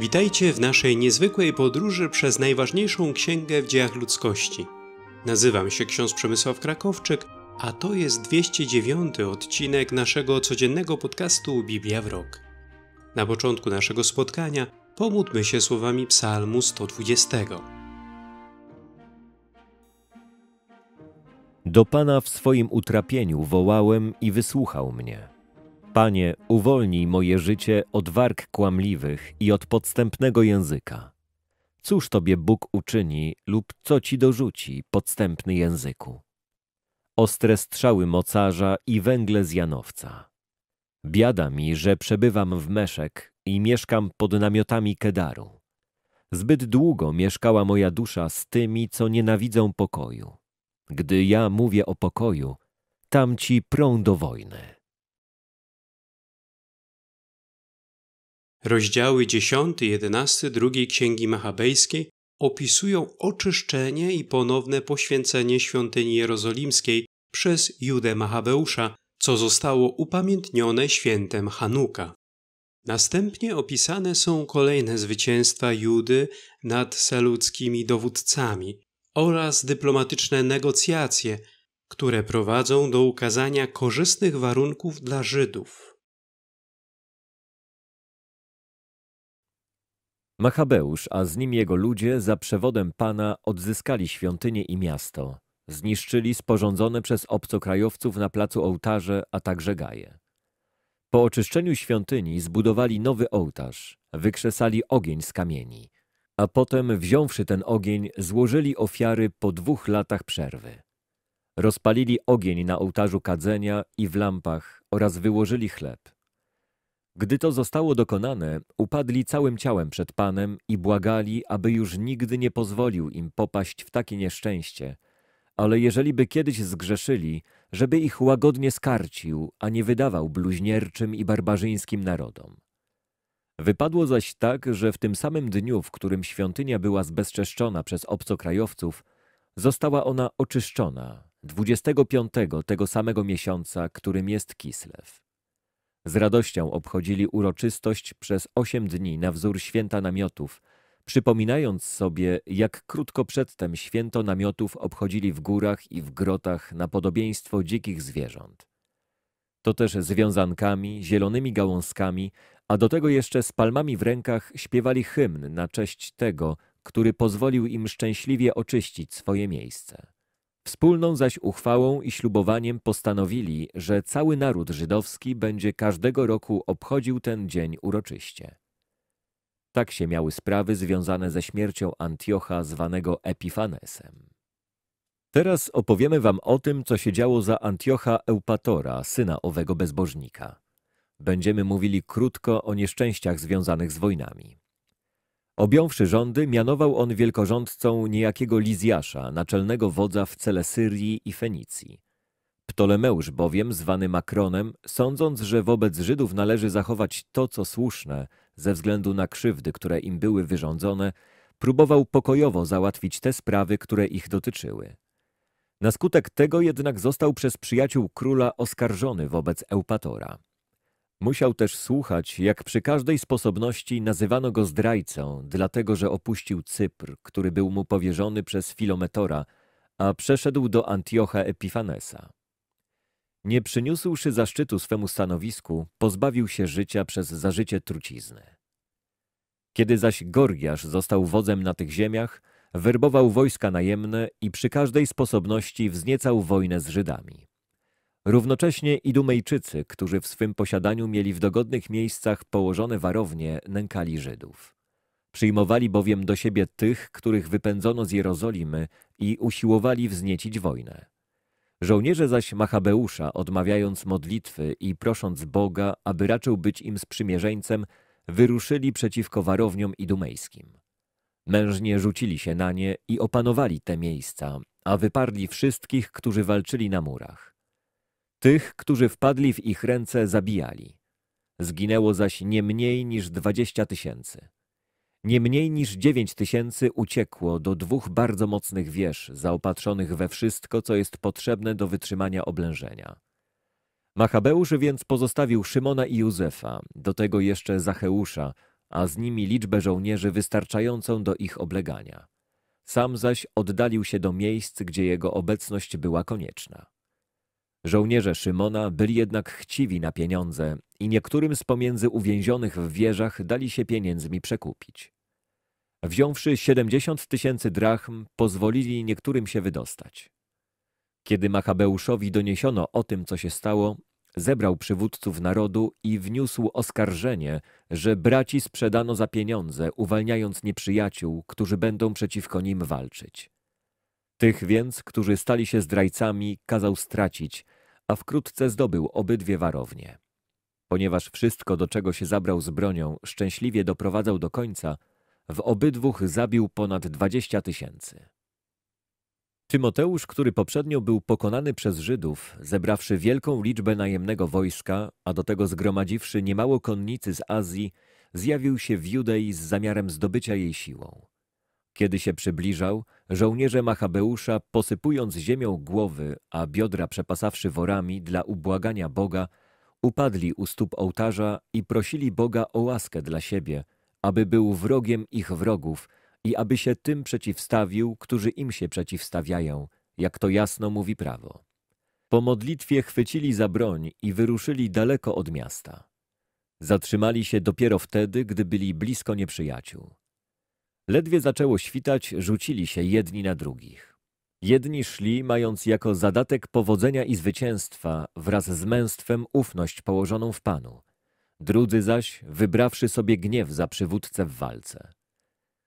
Witajcie w naszej niezwykłej podróży przez najważniejszą księgę w dziejach ludzkości. Nazywam się ksiądz Przemysław Krakowczyk, a to jest 209 odcinek naszego codziennego podcastu Biblia w Rok. Na początku naszego spotkania pomódlmy się słowami Psalmu 120. Do Pana w swoim utrapieniu wołałem i wysłuchał mnie. Panie, uwolnij moje życie od warg kłamliwych i od podstępnego języka. Cóż tobie Bóg uczyni lub co ci dorzuci podstępny języku? Ostre strzały mocarza i węgle z janowca. Biada mi, że przebywam w Meszek i mieszkam pod namiotami Kedaru. Zbyt długo mieszkała moja dusza z tymi, co nienawidzą pokoju. Gdy ja mówię o pokoju, tamci prą do wojny. Rozdziały 10 i 11 drugiej Księgi Machabejskiej opisują oczyszczenie i ponowne poświęcenie świątyni jerozolimskiej przez Judę Machabeusza, co zostało upamiętnione świętem Hanuka. Następnie opisane są kolejne zwycięstwa Judy nad saludzkimi dowódcami oraz dyplomatyczne negocjacje, które prowadzą do ukazania korzystnych warunków dla Żydów. Machabeusz, a z nim jego ludzie, za przewodem Pana odzyskali świątynię i miasto. Zniszczyli sporządzone przez obcokrajowców na placu ołtarze, a także gaje. Po oczyszczeniu świątyni zbudowali nowy ołtarz, wykrzesali ogień z kamieni, a potem, wziąwszy ten ogień, złożyli ofiary po dwóch latach przerwy. Rozpalili ogień na ołtarzu kadzenia i w lampach oraz wyłożyli chleb. Gdy to zostało dokonane, upadli całym ciałem przed Panem i błagali, aby już nigdy nie pozwolił im popaść w takie nieszczęście. Ale jeżeli by kiedyś zgrzeszyli, żeby ich łagodnie skarcił, a nie wydawał bluźnierczym i barbarzyńskim narodom. Wypadło zaś tak, że w tym samym dniu, w którym świątynia była zbezczeszczona przez obcokrajowców, została ona oczyszczona 25 tego samego miesiąca, którym jest Kislew. Z radością obchodzili uroczystość przez osiem dni na wzór święta namiotów, przypominając sobie, jak krótko przedtem święto namiotów obchodzili w górach i w grotach na podobieństwo dzikich zwierząt. To też związankami, zielonymi gałązkami, a do tego jeszcze z palmami w rękach śpiewali hymn na cześć tego, który pozwolił im szczęśliwie oczyścić swoje miejsce. Wspólną zaś uchwałą i ślubowaniem postanowili, że cały naród żydowski będzie każdego roku obchodził ten dzień uroczyście. Tak się miały sprawy związane ze śmiercią Antiocha zwanego Epifanesem. Teraz opowiemy wam o tym, co się działo za Antiocha Eupatora, syna owego bezbożnika. Będziemy mówili krótko o nieszczęściach związanych z wojnami. Objąwszy rządy, mianował on wielkorządcą niejakiego Lizjasza, naczelnego wodza w cele Syrii i Fenicji. Ptolemeusz bowiem, zwany Makronem, sądząc, że wobec Żydów należy zachować to, co słuszne, ze względu na krzywdy, które im były wyrządzone, próbował pokojowo załatwić te sprawy, które ich dotyczyły. Na skutek tego jednak został przez przyjaciół króla oskarżony wobec Eupatora. Musiał też słuchać, jak przy każdej sposobności nazywano go zdrajcą, dlatego że opuścił Cypr, który był mu powierzony przez Filometora, a przeszedł do Antiocha Epifanesa. Nie przyniósłszy zaszczytu swemu stanowisku, pozbawił się życia przez zażycie trucizny. Kiedy zaś Gorgiasz został wodzem na tych ziemiach, werbował wojska najemne i przy każdej sposobności wzniecał wojnę z Żydami. Równocześnie Idumejczycy, którzy w swym posiadaniu mieli w dogodnych miejscach położone warownie, nękali Żydów. Przyjmowali bowiem do siebie tych, których wypędzono z Jerozolimy i usiłowali wzniecić wojnę. Żołnierze zaś Machabeusza, odmawiając modlitwy i prosząc Boga, aby raczył być im sprzymierzeńcem, wyruszyli przeciwko warowniom idumejskim. Mężnie rzucili się na nie i opanowali te miejsca, a wyparli wszystkich, którzy walczyli na murach. Tych, którzy wpadli w ich ręce, zabijali. Zginęło zaś nie mniej niż dwadzieścia tysięcy. Nie mniej niż dziewięć tysięcy uciekło do dwóch bardzo mocnych wież, zaopatrzonych we wszystko, co jest potrzebne do wytrzymania oblężenia. Machabeusz więc pozostawił Szymona i Józefa, do tego jeszcze Zacheusza, a z nimi liczbę żołnierzy wystarczającą do ich oblegania. Sam zaś oddalił się do miejsc, gdzie jego obecność była konieczna. Żołnierze Szymona byli jednak chciwi na pieniądze i niektórym z pomiędzy uwięzionych w wieżach dali się pieniędzmi przekupić. Wziąwszy 70 tysięcy drachm, pozwolili niektórym się wydostać. Kiedy Machabeuszowi doniesiono o tym, co się stało, zebrał przywódców narodu i wniósł oskarżenie, że braci sprzedano za pieniądze, uwalniając nieprzyjaciół, którzy będą przeciwko nim walczyć. Tych więc, którzy stali się zdrajcami, kazał stracić, a wkrótce zdobył obydwie warownie. Ponieważ wszystko, do czego się zabrał z bronią, szczęśliwie doprowadzał do końca, w obydwóch zabił ponad dwadzieścia tysięcy. Tymoteusz, który poprzednio był pokonany przez Żydów, zebrawszy wielką liczbę najemnego wojska, a do tego zgromadziwszy niemało konnicy z Azji, zjawił się w Judei z zamiarem zdobycia jej siłą. Kiedy się przybliżał, żołnierze Machabeusza, posypując ziemią głowy, a biodra przepasawszy worami dla ubłagania Boga, upadli u stóp ołtarza i prosili Boga o łaskę dla siebie, aby był wrogiem ich wrogów i aby się tym przeciwstawił, którzy im się przeciwstawiają, jak to jasno mówi prawo. Po modlitwie chwycili za broń i wyruszyli daleko od miasta. Zatrzymali się dopiero wtedy, gdy byli blisko nieprzyjaciół. Ledwie zaczęło świtać, rzucili się jedni na drugich. Jedni szli, mając jako zadatek powodzenia i zwycięstwa wraz z męstwem ufność położoną w Panu, drudzy zaś wybrawszy sobie gniew za przywódcę w walce.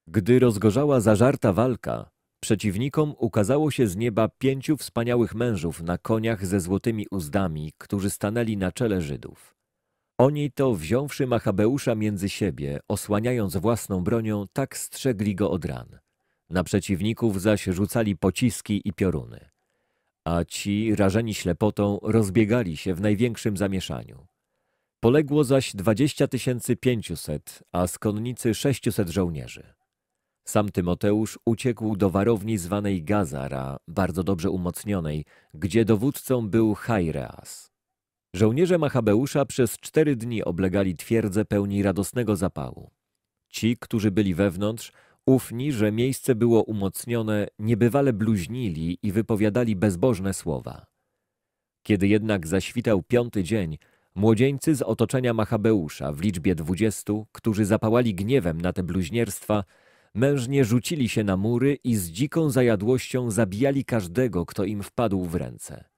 Gdy rozgorzała zażarta walka, przeciwnikom ukazało się z nieba pięciu wspaniałych mężów na koniach ze złotymi uzdami, którzy stanęli na czele Żydów. Oni to, wziąwszy Machabeusza między siebie, osłaniając własną bronią, tak strzegli go od ran. Na przeciwników zaś rzucali pociski i pioruny. A ci, rażeni ślepotą, rozbiegali się w największym zamieszaniu. Poległo zaś dwadzieścia tysięcy pięciuset, a z konnicy sześciuset żołnierzy. Sam Tymoteusz uciekł do warowni zwanej Gazara, bardzo dobrze umocnionej, gdzie dowódcą był Hajreas. Żołnierze Machabeusza przez cztery dni oblegali twierdzę pełni radosnego zapału. Ci, którzy byli wewnątrz, ufni, że miejsce było umocnione, niebywale bluźnili i wypowiadali bezbożne słowa. Kiedy jednak zaświtał piąty dzień, młodzieńcy z otoczenia Machabeusza w liczbie dwudziestu, którzy zapałali gniewem na te bluźnierstwa, mężnie rzucili się na mury i z dziką zajadłością zabijali każdego, kto im wpadł w ręce.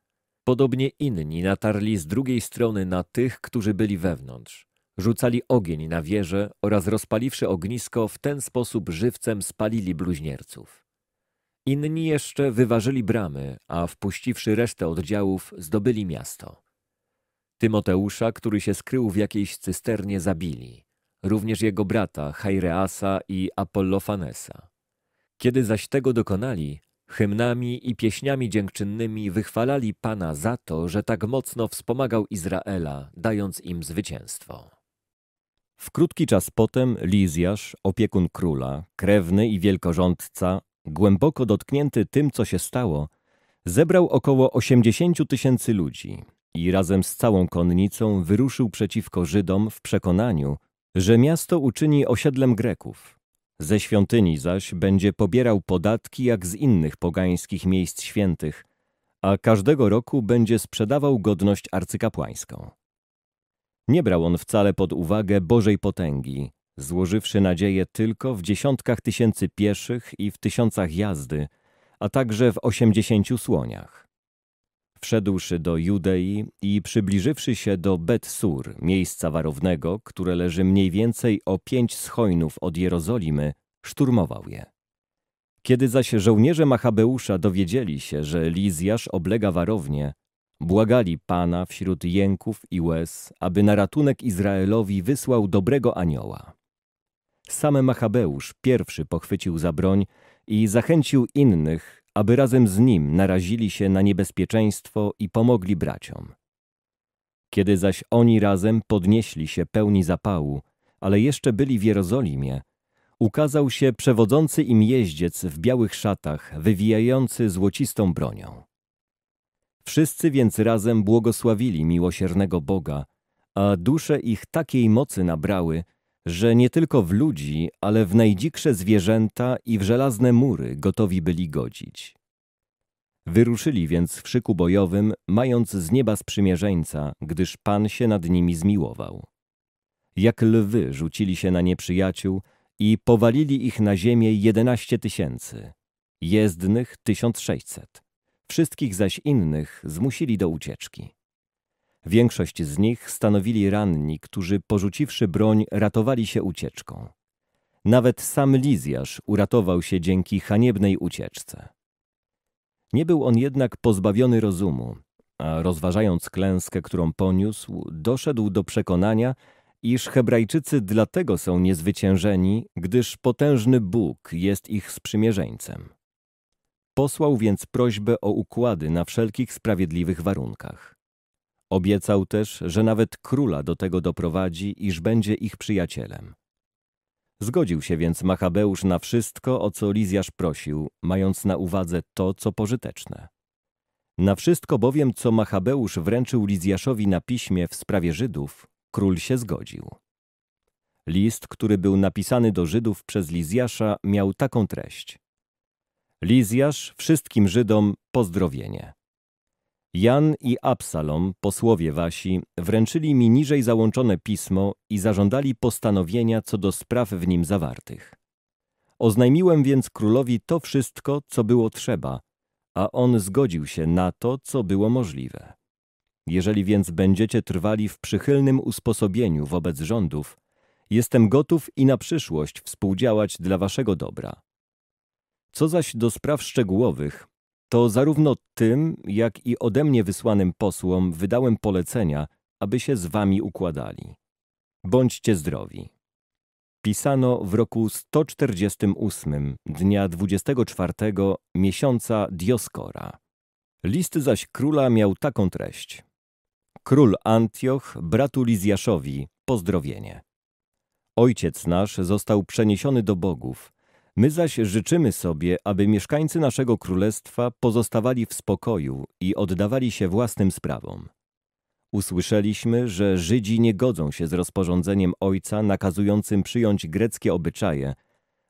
Podobnie inni natarli z drugiej strony na tych, którzy byli wewnątrz. Rzucali ogień na wieżę oraz rozpaliwszy ognisko, w ten sposób żywcem spalili bluźnierców. Inni jeszcze wyważyli bramy, a wpuściwszy resztę oddziałów, zdobyli miasto. Tymoteusza, który się skrył w jakiejś cysternie, zabili. Również jego brata, Haireasa i Apollofanesa. Kiedy zaś tego dokonali, Hymnami i pieśniami dziękczynnymi wychwalali Pana za to, że tak mocno wspomagał Izraela, dając im zwycięstwo. W krótki czas potem Lizjasz, opiekun króla, krewny i wielkorządca, głęboko dotknięty tym, co się stało, zebrał około 80 tysięcy ludzi i razem z całą konnicą wyruszył przeciwko Żydom w przekonaniu, że miasto uczyni osiedlem Greków. Ze świątyni zaś będzie pobierał podatki jak z innych pogańskich miejsc świętych, a każdego roku będzie sprzedawał godność arcykapłańską. Nie brał on wcale pod uwagę Bożej potęgi, złożywszy nadzieję tylko w dziesiątkach tysięcy pieszych i w tysiącach jazdy, a także w osiemdziesięciu słoniach. Wszedłszy do Judei i przybliżywszy się do Bet-Sur, miejsca warownego, które leży mniej więcej o pięć schojnów od Jerozolimy, szturmował je. Kiedy zaś żołnierze Machabeusza dowiedzieli się, że Lizjasz oblega warownię, błagali Pana wśród jęków i łez, aby na ratunek Izraelowi wysłał dobrego anioła. Same Machabeusz pierwszy pochwycił za broń i zachęcił innych, aby razem z nim narazili się na niebezpieczeństwo i pomogli braciom. Kiedy zaś oni razem podnieśli się pełni zapału, ale jeszcze byli w Jerozolimie, ukazał się przewodzący im jeździec w białych szatach, wywijający złocistą bronią. Wszyscy więc razem błogosławili miłosiernego Boga, a dusze ich takiej mocy nabrały, że nie tylko w ludzi, ale w najdziksze zwierzęta i w żelazne mury gotowi byli godzić. Wyruszyli więc w szyku bojowym, mając z nieba sprzymierzeńca, gdyż Pan się nad nimi zmiłował. Jak lwy rzucili się na nieprzyjaciół i powalili ich na ziemię jedenaście tysięcy, jezdnych tysiąc sześćset. Wszystkich zaś innych zmusili do ucieczki. Większość z nich stanowili ranni, którzy porzuciwszy broń ratowali się ucieczką. Nawet sam Lizjasz uratował się dzięki haniebnej ucieczce. Nie był on jednak pozbawiony rozumu, a rozważając klęskę, którą poniósł, doszedł do przekonania, iż Hebrajczycy dlatego są niezwyciężeni, gdyż potężny Bóg jest ich sprzymierzeńcem. Posłał więc prośbę o układy na wszelkich sprawiedliwych warunkach. Obiecał też, że nawet króla do tego doprowadzi, iż będzie ich przyjacielem. Zgodził się więc Machabeusz na wszystko, o co Lizjasz prosił, mając na uwadze to, co pożyteczne. Na wszystko bowiem, co Machabeusz wręczył Lizjaszowi na piśmie w sprawie Żydów, król się zgodził. List, który był napisany do Żydów przez Lizjasza, miał taką treść. Lizjasz wszystkim Żydom pozdrowienie. Jan i Absalom, posłowie wasi, wręczyli mi niżej załączone pismo i zażądali postanowienia co do spraw w nim zawartych. Oznajmiłem więc królowi to wszystko, co było trzeba, a on zgodził się na to, co było możliwe. Jeżeli więc będziecie trwali w przychylnym usposobieniu wobec rządów, jestem gotów i na przyszłość współdziałać dla waszego dobra. Co zaś do spraw szczegółowych, to zarówno tym, jak i ode mnie wysłanym posłom wydałem polecenia, aby się z wami układali. Bądźcie zdrowi. Pisano w roku 148, dnia 24 miesiąca Dioskora. List zaś króla miał taką treść. Król Antioch, bratu Lizjaszowi, pozdrowienie. Ojciec nasz został przeniesiony do bogów, My zaś życzymy sobie, aby mieszkańcy naszego królestwa pozostawali w spokoju i oddawali się własnym sprawom. Usłyszeliśmy, że Żydzi nie godzą się z rozporządzeniem Ojca nakazującym przyjąć greckie obyczaje,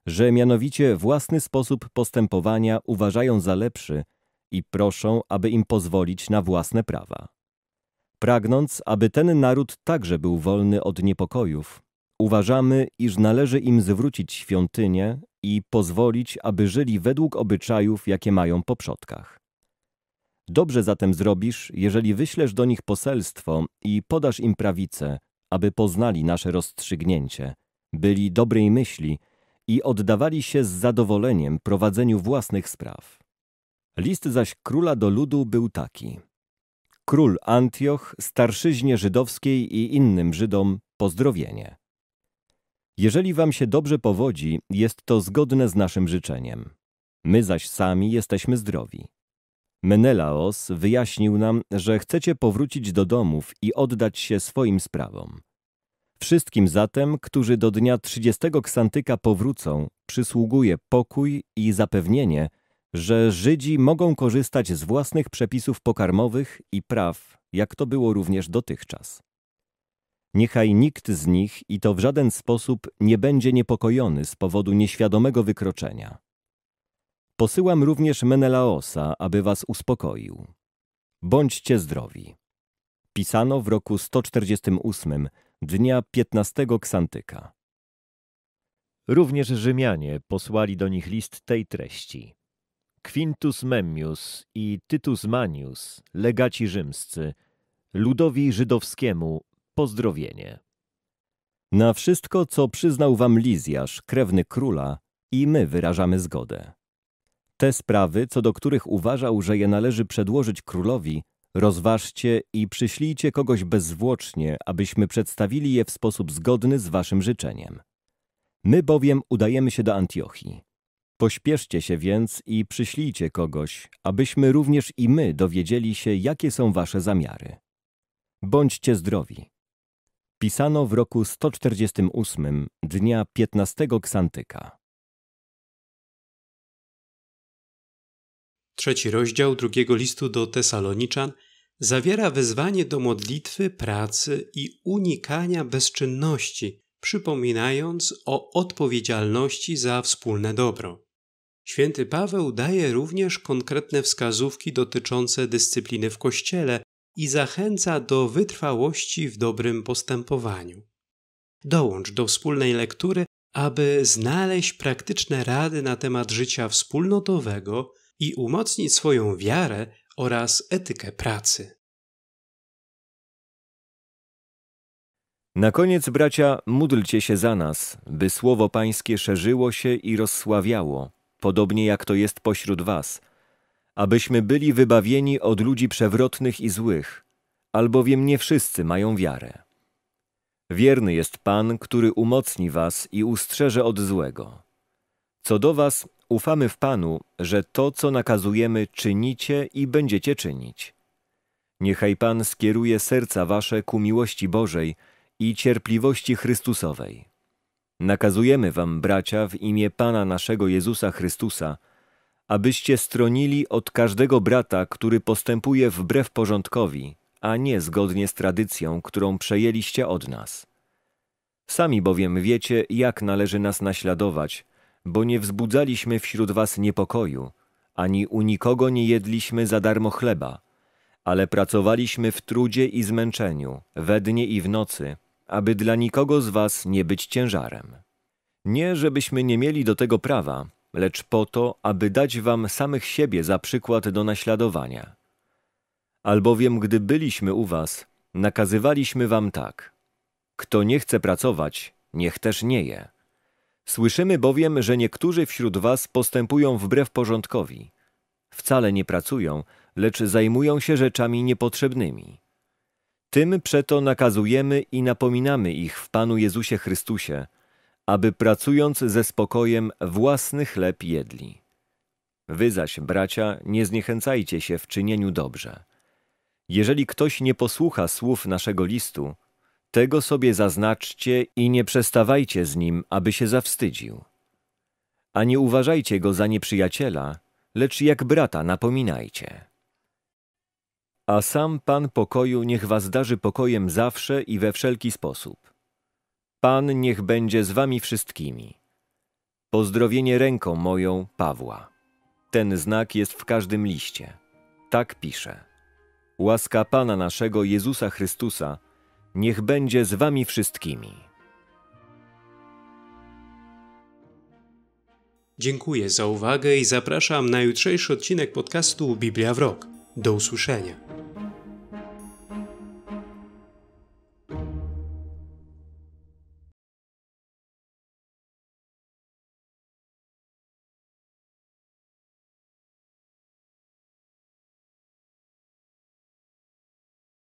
że mianowicie własny sposób postępowania uważają za lepszy i proszą, aby im pozwolić na własne prawa. Pragnąc, aby ten naród także był wolny od niepokojów, uważamy, iż należy im zwrócić świątynię i pozwolić, aby żyli według obyczajów, jakie mają po przodkach. Dobrze zatem zrobisz, jeżeli wyślesz do nich poselstwo i podasz im prawicę, aby poznali nasze rozstrzygnięcie, byli dobrej myśli i oddawali się z zadowoleniem prowadzeniu własnych spraw. List zaś króla do ludu był taki. Król Antioch, starszyźnie żydowskiej i innym Żydom pozdrowienie. Jeżeli wam się dobrze powodzi, jest to zgodne z naszym życzeniem. My zaś sami jesteśmy zdrowi. Menelaos wyjaśnił nam, że chcecie powrócić do domów i oddać się swoim sprawom. Wszystkim zatem, którzy do dnia 30 ksantyka powrócą, przysługuje pokój i zapewnienie, że Żydzi mogą korzystać z własnych przepisów pokarmowych i praw, jak to było również dotychczas. Niechaj nikt z nich i to w żaden sposób nie będzie niepokojony z powodu nieświadomego wykroczenia. Posyłam również Menelaosa, aby was uspokoił. Bądźcie zdrowi. Pisano w roku 148, dnia 15 Ksantyka. Również Rzymianie posłali do nich list tej treści. Quintus Memmius i Titus Manius, legaci rzymscy, ludowi żydowskiemu pozdrowienie. Na wszystko, co przyznał wam Lizjasz, krewny króla, i my wyrażamy zgodę. Te sprawy, co do których uważał, że je należy przedłożyć królowi, rozważcie i przyślijcie kogoś bezzwłocznie, abyśmy przedstawili je w sposób zgodny z waszym życzeniem. My bowiem udajemy się do Antiochii. Pośpieszcie się więc i przyślijcie kogoś, abyśmy również i my dowiedzieli się, jakie są wasze zamiary. Bądźcie zdrowi pisano w roku 148 dnia 15 Ksantyka. Trzeci rozdział drugiego listu do Tesaloniczan zawiera wezwanie do modlitwy, pracy i unikania bezczynności, przypominając o odpowiedzialności za wspólne dobro. Święty Paweł daje również konkretne wskazówki dotyczące dyscypliny w kościele, i zachęca do wytrwałości w dobrym postępowaniu. Dołącz do wspólnej lektury, aby znaleźć praktyczne rady na temat życia wspólnotowego i umocnić swoją wiarę oraz etykę pracy. Na koniec, bracia, módlcie się za nas, by słowo Pańskie szerzyło się i rozsławiało, podobnie jak to jest pośród Was – abyśmy byli wybawieni od ludzi przewrotnych i złych, albowiem nie wszyscy mają wiarę. Wierny jest Pan, który umocni was i ustrzeże od złego. Co do was, ufamy w Panu, że to, co nakazujemy, czynicie i będziecie czynić. Niechaj Pan skieruje serca wasze ku miłości Bożej i cierpliwości Chrystusowej. Nakazujemy wam, bracia, w imię Pana naszego Jezusa Chrystusa, abyście stronili od każdego brata, który postępuje wbrew porządkowi, a nie zgodnie z tradycją, którą przejęliście od nas. Sami bowiem wiecie, jak należy nas naśladować, bo nie wzbudzaliśmy wśród was niepokoju, ani u nikogo nie jedliśmy za darmo chleba, ale pracowaliśmy w trudzie i zmęczeniu, we dnie i w nocy, aby dla nikogo z was nie być ciężarem. Nie, żebyśmy nie mieli do tego prawa, lecz po to, aby dać wam samych siebie za przykład do naśladowania. Albowiem, gdy byliśmy u was, nakazywaliśmy wam tak. Kto nie chce pracować, niech też nie je. Słyszymy bowiem, że niektórzy wśród was postępują wbrew porządkowi. Wcale nie pracują, lecz zajmują się rzeczami niepotrzebnymi. Tym przeto nakazujemy i napominamy ich w Panu Jezusie Chrystusie – aby pracując ze spokojem własny chleb jedli. Wy zaś, bracia, nie zniechęcajcie się w czynieniu dobrze. Jeżeli ktoś nie posłucha słów naszego listu, tego sobie zaznaczcie i nie przestawajcie z nim, aby się zawstydził. A nie uważajcie go za nieprzyjaciela, lecz jak brata napominajcie. A sam Pan pokoju niech was darzy pokojem zawsze i we wszelki sposób. Pan niech będzie z wami wszystkimi. Pozdrowienie ręką moją Pawła. Ten znak jest w każdym liście. Tak pisze. Łaska Pana naszego Jezusa Chrystusa niech będzie z wami wszystkimi. Dziękuję za uwagę i zapraszam na jutrzejszy odcinek podcastu Biblia w Rok. Do usłyszenia.